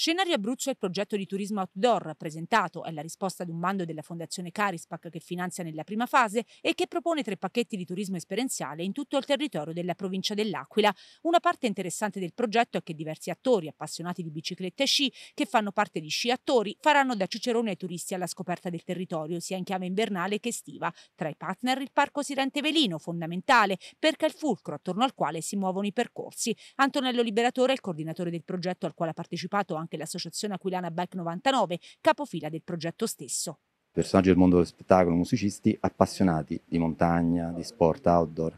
Scenario Abruzzo è il progetto di turismo outdoor presentato, è la risposta ad un bando della Fondazione Carispac che finanzia nella prima fase e che propone tre pacchetti di turismo esperienziale in tutto il territorio della provincia dell'Aquila. Una parte interessante del progetto è che diversi attori appassionati di biciclette e sci, che fanno parte di Sci Attori, faranno da cicerone ai turisti alla scoperta del territorio, sia in chiave invernale che estiva. Tra i partner il Parco Sirente Velino, fondamentale, perché è il fulcro attorno al quale si muovono i percorsi. Antonello Liberatore, il coordinatore del progetto al quale ha partecipato anche anche l'associazione Aquilana Bike 99, capofila del progetto stesso. Personaggi del mondo dello spettacolo, musicisti appassionati di montagna, di sport outdoor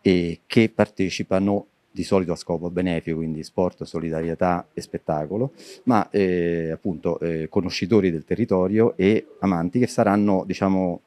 e che partecipano di solito a scopo benefico, quindi sport, solidarietà e spettacolo, ma eh, appunto eh, conoscitori del territorio e amanti che saranno diciamo,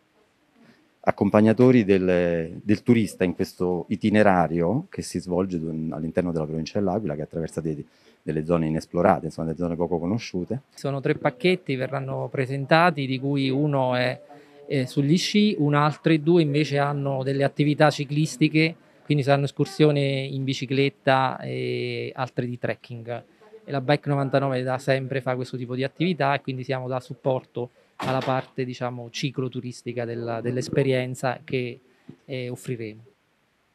accompagnatori del, del, turista in questo itinerario che si svolge all'interno della provincia dell'Aquila, che attraversa dei, delle zone inesplorate, insomma delle zone poco conosciute. Sono tre pacchetti, verranno presentati, di cui uno è, è sugli sci, un altro e due invece hanno delle attività ciclistiche, quindi saranno escursioni in bicicletta e altre di trekking. E la Bike 99 da sempre fa questo tipo di attività e quindi siamo da supporto alla parte diciamo, cicloturistica della, dell'esperienza che eh, offriremo.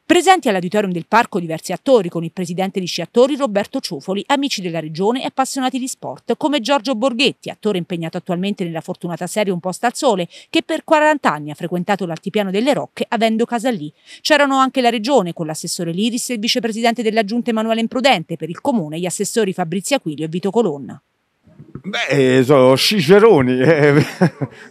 Presenti all'auditorium del parco diversi attori, con il presidente di Sciattori Roberto Ciufoli, amici della regione e appassionati di sport, come Giorgio Borghetti, attore impegnato attualmente nella fortunata serie Un posto al sole, che per 40 anni ha frequentato l'altipiano delle Rocche, avendo casa lì. C'erano anche la regione, con l'assessore Liris e il vicepresidente della giunta Emanuele Imprudente, per il comune gli assessori Fabrizio Aquilio e Vito Colonna. Beh, sono sciceroni, eh,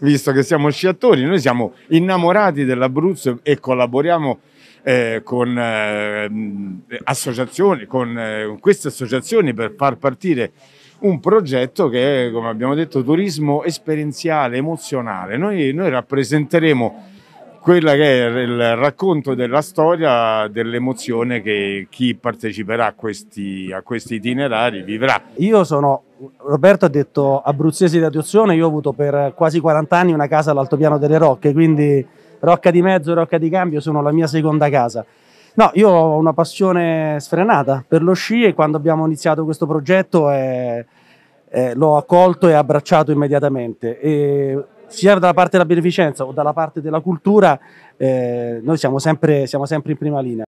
visto che siamo sciatori, noi siamo innamorati dell'Abruzzo e collaboriamo eh, con, eh, associazioni, con eh, queste associazioni per far partire un progetto che è, come abbiamo detto, turismo esperienziale, emozionale. Noi, noi rappresenteremo quella che è il racconto della storia, dell'emozione che chi parteciperà a questi, a questi itinerari vivrà. Io sono Roberto ha detto abruzzesi di adozione, io ho avuto per quasi 40 anni una casa all'altopiano delle Rocche, quindi Rocca di Mezzo e Rocca di Cambio sono la mia seconda casa. No, io ho una passione sfrenata per lo sci e quando abbiamo iniziato questo progetto eh, eh, l'ho accolto e abbracciato immediatamente. E sia dalla parte della beneficenza o dalla parte della cultura, eh, noi siamo sempre, siamo sempre in prima linea.